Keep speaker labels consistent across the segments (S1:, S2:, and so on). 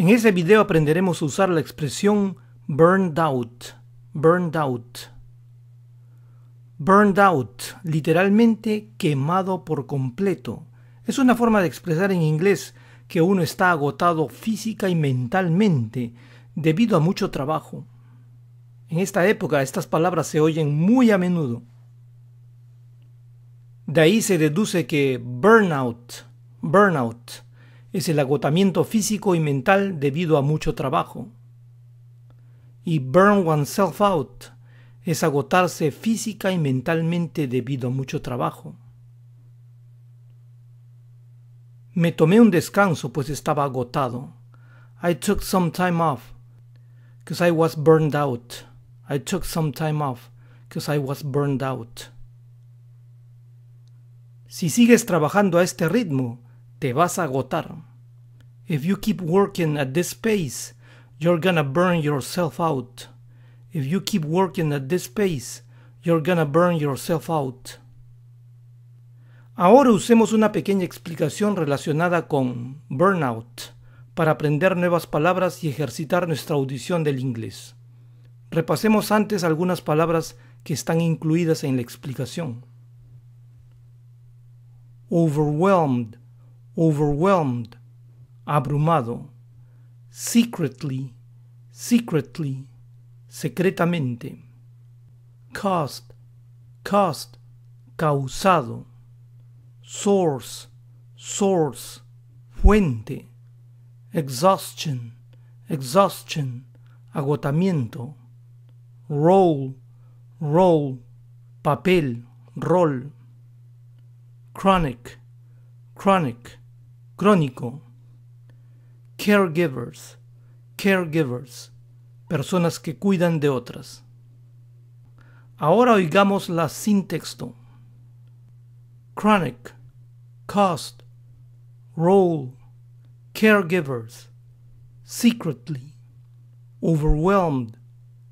S1: En ese video aprenderemos a usar la expresión burned out, burned out. Burned out, literalmente quemado por completo. Es una forma de expresar en inglés que uno está agotado física y mentalmente debido a mucho trabajo. En esta época estas palabras se oyen muy a menudo. De ahí se deduce que burnout, burnout, es el agotamiento físico y mental debido a mucho trabajo. Y burn oneself out es agotarse física y mentalmente debido a mucho trabajo. Me tomé un descanso pues estaba agotado. I took some time off because I was burned out. I took some time off because I was burned out. Si sigues trabajando a este ritmo, te vas a agotar. If you keep working at this pace, you're gonna burn yourself out. If you keep working at this pace, you're gonna burn yourself out. Ahora usemos una pequeña explicación relacionada con burnout para aprender nuevas palabras y ejercitar nuestra audición del inglés. Repasemos antes algunas palabras que están incluidas en la explicación. Overwhelmed, overwhelmed abrumado, secretly, secretly, secretamente. Cost, causado. Source, source, fuente. Exhaustion, exhaustion, agotamiento. Roll, roll, papel, roll, Chronic, chronic, crónico caregivers, caregivers, personas que cuidan de otras. Ahora oigamos la sin texto. Chronic, cost, role, caregivers, secretly, overwhelmed,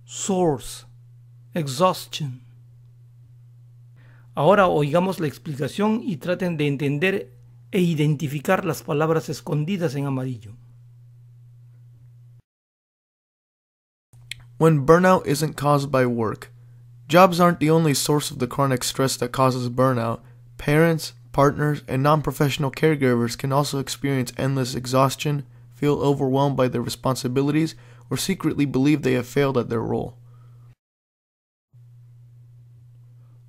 S1: source, exhaustion. Ahora oigamos la explicación y traten de entender e identificar las palabras escondidas en amarillo.
S2: when burnout isn't caused by work. Jobs aren't the only source of the chronic stress that causes burnout. Parents, partners, and non professional caregivers can also experience endless exhaustion, feel overwhelmed by their responsibilities, or secretly believe they have failed at their role.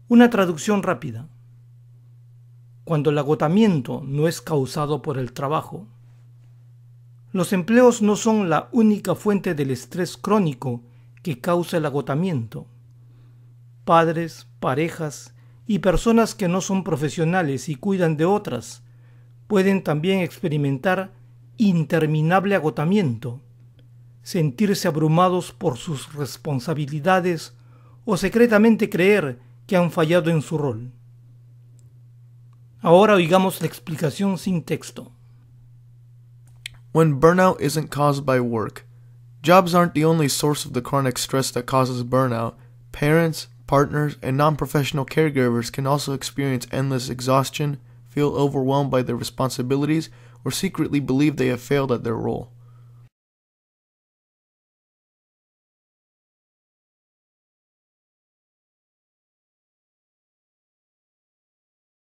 S1: Una traducción rápida. Cuando el agotamiento no es causado por el trabajo, Los empleos no son la única fuente del estrés crónico que causa el agotamiento. Padres, parejas y personas que no son profesionales y cuidan de otras pueden también experimentar interminable agotamiento, sentirse abrumados por sus responsabilidades o secretamente creer que han fallado en su rol. Ahora oigamos la explicación sin texto.
S2: When burnout isn't caused by work, Jobs aren't the only source of the chronic stress that causes burnout. Parents, partners, and non professional caregivers can also experience endless exhaustion, feel overwhelmed by their responsibilities, or secretly believe they have failed at their role.